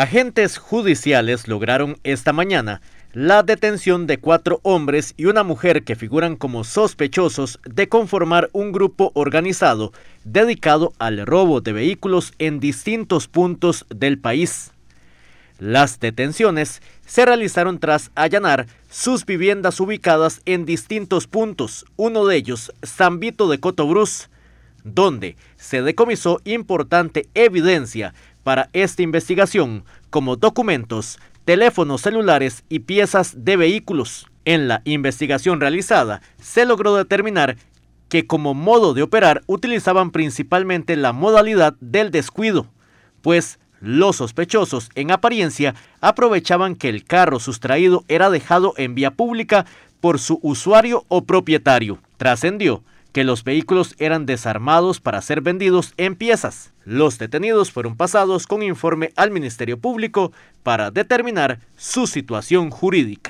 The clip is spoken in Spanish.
Agentes judiciales lograron esta mañana la detención de cuatro hombres y una mujer que figuran como sospechosos de conformar un grupo organizado dedicado al robo de vehículos en distintos puntos del país. Las detenciones se realizaron tras allanar sus viviendas ubicadas en distintos puntos, uno de ellos San Vito de Cotobruz, donde se decomisó importante evidencia para esta investigación, como documentos, teléfonos celulares y piezas de vehículos. En la investigación realizada, se logró determinar que como modo de operar utilizaban principalmente la modalidad del descuido, pues los sospechosos, en apariencia, aprovechaban que el carro sustraído era dejado en vía pública por su usuario o propietario. Trascendió que los vehículos eran desarmados para ser vendidos en piezas. Los detenidos fueron pasados con informe al Ministerio Público para determinar su situación jurídica.